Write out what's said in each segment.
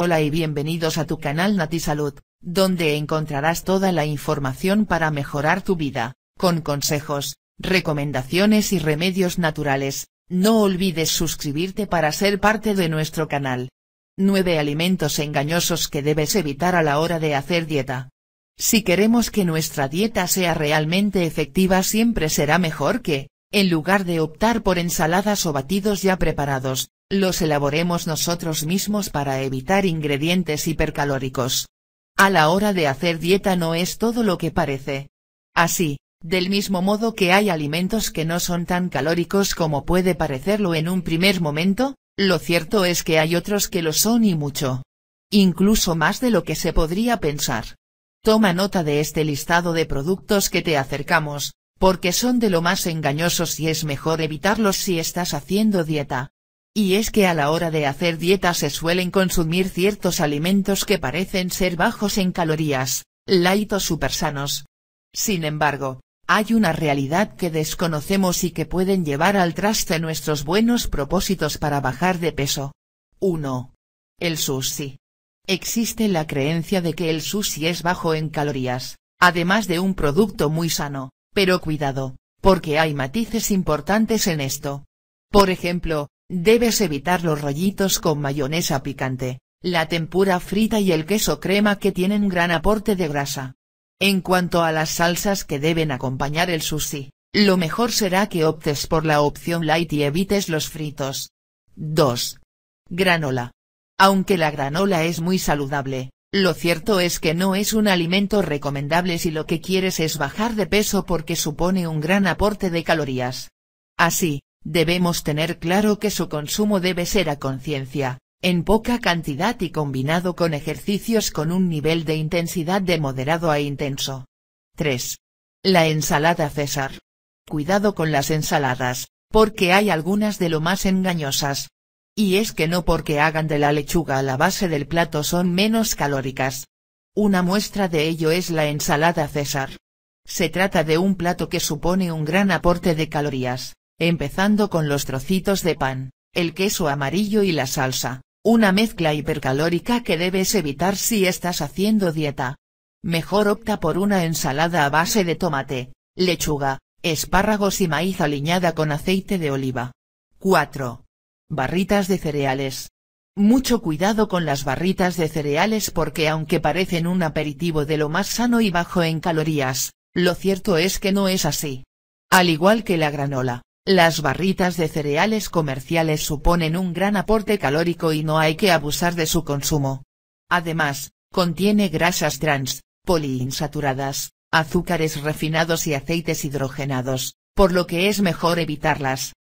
Hola y bienvenidos a tu canal NatiSalud, Salud, donde encontrarás toda la información para mejorar tu vida, con consejos, recomendaciones y remedios naturales, no olvides suscribirte para ser parte de nuestro canal. 9 alimentos engañosos que debes evitar a la hora de hacer dieta. Si queremos que nuestra dieta sea realmente efectiva siempre será mejor que, en lugar de optar por ensaladas o batidos ya preparados, los elaboremos nosotros mismos para evitar ingredientes hipercalóricos. A la hora de hacer dieta no es todo lo que parece. Así, del mismo modo que hay alimentos que no son tan calóricos como puede parecerlo en un primer momento, lo cierto es que hay otros que lo son y mucho. Incluso más de lo que se podría pensar. Toma nota de este listado de productos que te acercamos, porque son de lo más engañosos y es mejor evitarlos si estás haciendo dieta. Y es que a la hora de hacer dieta se suelen consumir ciertos alimentos que parecen ser bajos en calorías, light o supersanos. Sin embargo, hay una realidad que desconocemos y que pueden llevar al traste nuestros buenos propósitos para bajar de peso. 1. El sushi. Existe la creencia de que el sushi es bajo en calorías, además de un producto muy sano, pero cuidado, porque hay matices importantes en esto. Por ejemplo, Debes evitar los rollitos con mayonesa picante, la tempura frita y el queso crema que tienen gran aporte de grasa. En cuanto a las salsas que deben acompañar el sushi, lo mejor será que optes por la opción light y evites los fritos. 2. Granola. Aunque la granola es muy saludable, lo cierto es que no es un alimento recomendable si lo que quieres es bajar de peso porque supone un gran aporte de calorías. Así, Debemos tener claro que su consumo debe ser a conciencia, en poca cantidad y combinado con ejercicios con un nivel de intensidad de moderado a intenso. 3. La ensalada César. Cuidado con las ensaladas, porque hay algunas de lo más engañosas. Y es que no porque hagan de la lechuga a la base del plato son menos calóricas. Una muestra de ello es la ensalada César. Se trata de un plato que supone un gran aporte de calorías, Empezando con los trocitos de pan, el queso amarillo y la salsa, una mezcla hipercalórica que debes evitar si estás haciendo dieta. Mejor opta por una ensalada a base de tomate, lechuga, espárragos y maíz aliñada con aceite de oliva. 4. Barritas de cereales. Mucho cuidado con las barritas de cereales porque aunque parecen un aperitivo de lo más sano y bajo en calorías, lo cierto es que no es así. Al igual que la granola, las barritas de cereales comerciales suponen un gran aporte calórico y no hay que abusar de su consumo. Además, contiene grasas trans, poliinsaturadas, azúcares refinados y aceites hidrogenados, por lo que es mejor evitarlas.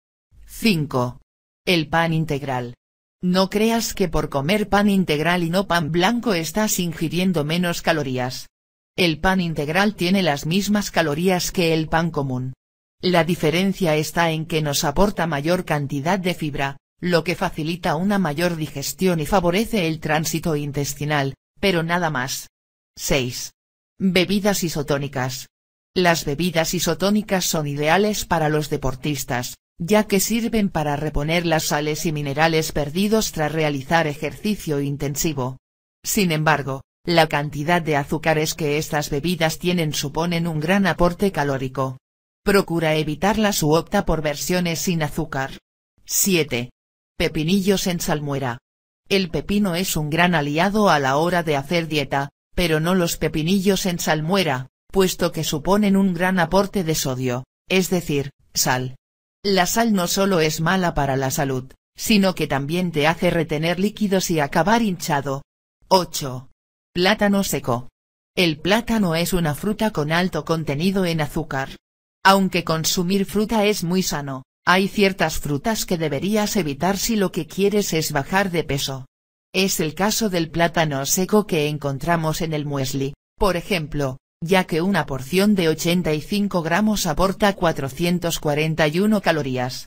5. El pan integral. No creas que por comer pan integral y no pan blanco estás ingiriendo menos calorías. El pan integral tiene las mismas calorías que el pan común, la diferencia está en que nos aporta mayor cantidad de fibra, lo que facilita una mayor digestión y favorece el tránsito intestinal, pero nada más. 6. Bebidas isotónicas. Las bebidas isotónicas son ideales para los deportistas, ya que sirven para reponer las sales y minerales perdidos tras realizar ejercicio intensivo. Sin embargo, la cantidad de azúcares que estas bebidas tienen suponen un gran aporte calórico. Procura evitarlas u opta por versiones sin azúcar. 7. Pepinillos en salmuera. El pepino es un gran aliado a la hora de hacer dieta, pero no los pepinillos en salmuera, puesto que suponen un gran aporte de sodio, es decir, sal. La sal no solo es mala para la salud, sino que también te hace retener líquidos y acabar hinchado. 8. Plátano seco. El plátano es una fruta con alto contenido en azúcar, aunque consumir fruta es muy sano, hay ciertas frutas que deberías evitar si lo que quieres es bajar de peso. Es el caso del plátano seco que encontramos en el muesli, por ejemplo, ya que una porción de 85 gramos aporta 441 calorías.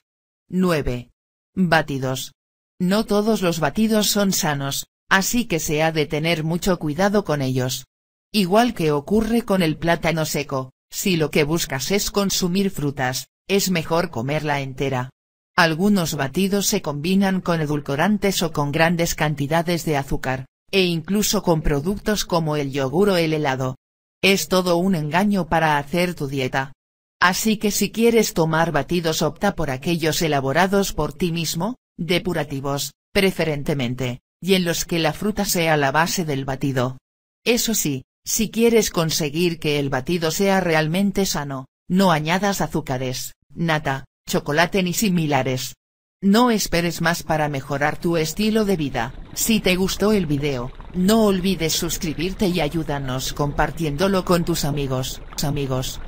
9. Batidos. No todos los batidos son sanos, así que se ha de tener mucho cuidado con ellos. Igual que ocurre con el plátano seco, si lo que buscas es consumir frutas, es mejor comerla entera. Algunos batidos se combinan con edulcorantes o con grandes cantidades de azúcar, e incluso con productos como el yogur o el helado. Es todo un engaño para hacer tu dieta. Así que si quieres tomar batidos opta por aquellos elaborados por ti mismo, depurativos, preferentemente, y en los que la fruta sea la base del batido. Eso sí, si quieres conseguir que el batido sea realmente sano, no añadas azúcares, nata, chocolate ni similares. No esperes más para mejorar tu estilo de vida, si te gustó el video, no olvides suscribirte y ayúdanos compartiéndolo con tus amigos, amigos.